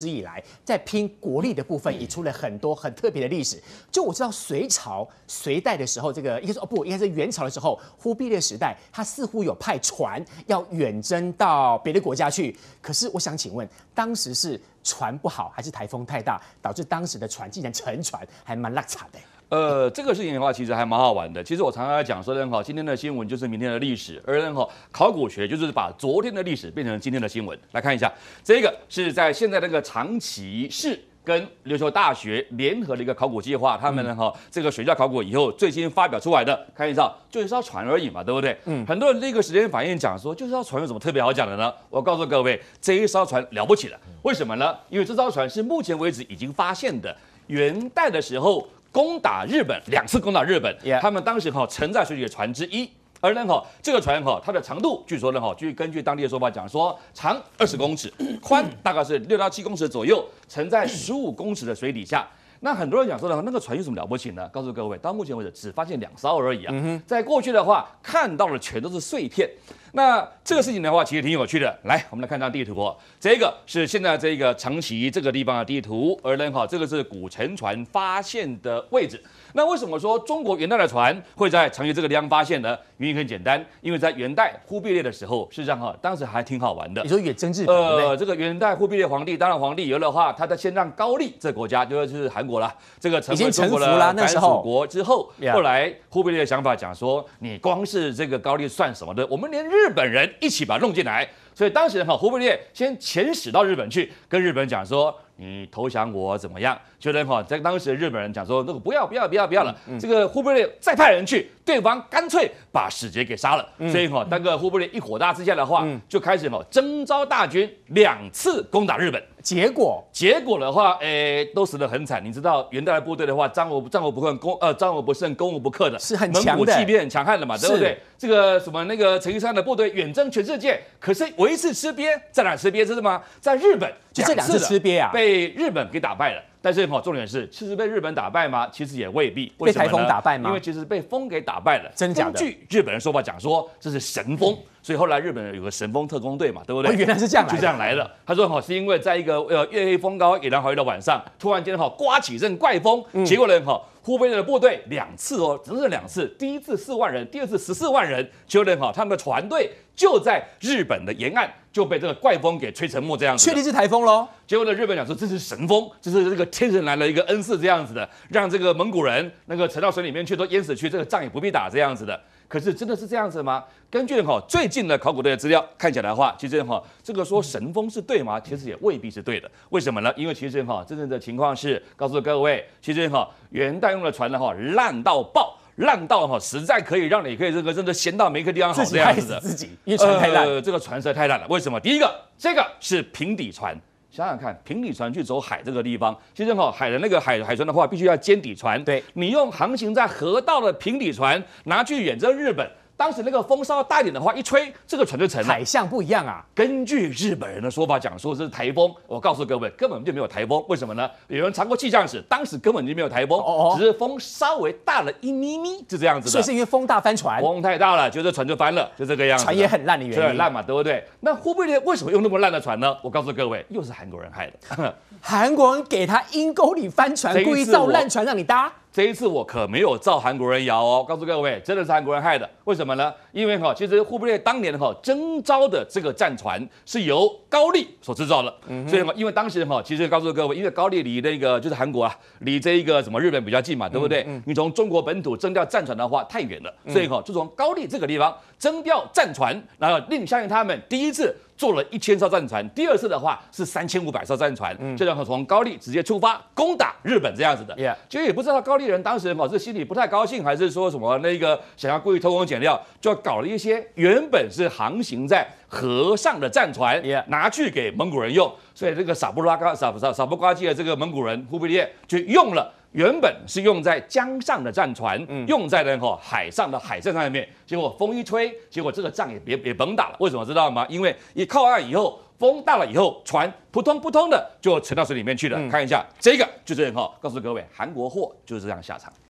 一直以来在拼国力的部分，也出了很多很特别的历史。就我知道，隋朝、隋代的时候，这个应该说哦不，应该是元朝的时候，忽必烈时代，他似乎有派船要远征到别的国家去。可是我想请问，当时是船不好，还是台风太大，导致当时的船竟然沉船，还蛮拉差的。呃，这个事情的话，其实还蛮好玩的。其实我常常讲说任何今天的新闻就是明天的历史，而任何考古学就是把昨天的历史变成今天的新闻。来看一下，这个是在现在这个长崎市跟琉球大学联合的一个考古计划，他们呢，哈，这个水下考古以后最新发表出来的。看一下，就一艘船而已嘛，对不对？嗯。很多人这个时间反应讲说，就是艘船有什么特别好讲的呢？我告诉各位，这一艘船了不起了，为什么呢？因为这艘船是目前为止已经发现的元代的时候。攻打日本两次攻打日本，他们当时哈沉在水底的船之一，而呢哈这个船哈它的长度据说呢哈据根据当地的说法讲说长二十公尺，宽大概是六到七公尺左右，沉在十五公尺的水底下。那很多人讲说的话，那个船有什么了不起呢？告诉各位，到目前为止只发现两艘而已啊。在过去的话，看到的全都是碎片。那这个事情的话，其实挺有趣的。来，我们来看张地图。这个是现在这个长崎这个地方的地图，而呢哈，这个是古沉船发现的位置。那为什么说中国元代的船会在长崎这个地方发现呢？原因很简单，因为在元代忽必烈的时候，事实上哈，当时还挺好玩的。你说远征是，呃，这个元代忽必烈皇帝当了皇帝以后的话，他在先让高丽这国家就是韩国了，这个成为中国的藩属国之后，后来忽必烈的想法讲说，你光是这个高丽算什么？的？我们连日本人一起把弄进来。所以当时哈，忽必烈先遣使到日本去，跟日本讲说：“你投降我怎么样？”结果哈，在当时的日本人讲说：“那个不要不要不要不要了。”这个忽必烈再派人去，对方干脆把使节给杀了。所以哈，那个忽必烈一火大之下的话，就开始嘛征召大军，两次攻打日本。结果结果的话，哎，都死得很惨。你知道元代的部队的话，战无不无不克，攻呃战无不胜攻无不克的是很强的，蒙古骑兵很强悍的嘛，对不对？这个什么那个陈玉山的部队远征全世界，可是我一次吃瘪，在哪吃瘪？是什吗？在日本，就这两次吃鳖啊，被日本给打败了。但是哈，重点是，其实被日本打败吗？其实也未必。被台风打败吗？因为其实被风给打败了。真的？据日本人说法讲，说这是神风。所以后来日本人有个神风特工队嘛，对不对？原来是这样，就这样来的。他说哈，是因为在一个呃月黑风高、野狼嚎叫的晚上，突然间哈刮起一阵怪风，结果呢哈，呼北的部队两次哦，整整两次，第一次四万人，第二次十四万人，结果呢哈，他们的船队就在日本的沿岸就被这个怪风给吹沉木这样子。确定是台风喽？结果呢，日本讲说这是神风，就是这个天神来了一个恩赐这样子的，让这个蒙古人那个沉到水里面去都淹死去，这个仗也不必打这样子的。可是真的是这样子吗？根据哈最近的考古队的资料看起来的话，其实哈这个说神风是对吗？其实也未必是对的。为什么呢？因为其实哈真正的情况是告诉各位，其实哈元代用的船呢，话烂到爆，烂到哈实在可以让你可以这个真的闲到没个地方好这样子的。自己因为船太烂，这个船实在太烂了。为什么？第一个，这个是平底船。想想看，平底船去走海这个地方，其实哈海的那个海海船的话，必须要尖底船。对，你用航行在河道的平底船拿去远征日本。当时那个风稍微大一点的话，一吹这个船就沉了。海象不一样啊。根据日本人的说法讲说这是台风，我告诉各位根本就没有台风，为什么呢？有人查过气象史，当时根本就没有台风，只是风稍微大了一咪咪，就这样子。所以是因为风大，帆船风太大了，就这船就翻了，就这个样子。船也很烂的原因，很烂嘛，对不对？那会不会为什么用那么烂的船呢？我告诉各位，又是韩国人害的。韩国人给他阴沟里翻船，故意造烂船让你搭。这一次我可没有造韩国人谣哦，告诉各位，真的是韩国人害的，为什么呢？因为哈，其实忽必烈当年哈征召的这个战船是由高丽所制造的，所以嘛，因为当时哈，其实告诉各位，因为高丽离那个就是韩国啊，离这一个什么日本比较近嘛，对不对？你从中国本土征调战船的话太远了，所以哈就从高丽这个地方征调战船，然后令相信他们第一次做了一千艘战船，第二次的话是三千五百艘战船，这样后从高丽直接出发攻打日本这样子的。其实也不知道高丽人当时哈是心里不太高兴，还是说什么那个想要故意偷工减料就。搞了一些原本是航行在河上的战船，也拿去给蒙古人用，所以这个傻不拉嘎、傻傻傻不瓜叽的这个蒙古人忽必烈就用了原本是用在江上的战船，用在那个海上的海战上面。结果风一吹，结果这个仗也别也甭打了。为什么知道吗？因为一靠岸以后，风大了以后，船扑通扑通的就沉到水里面去了。看一下这个，就这样哈，告诉各位，韩国货就是这样下场。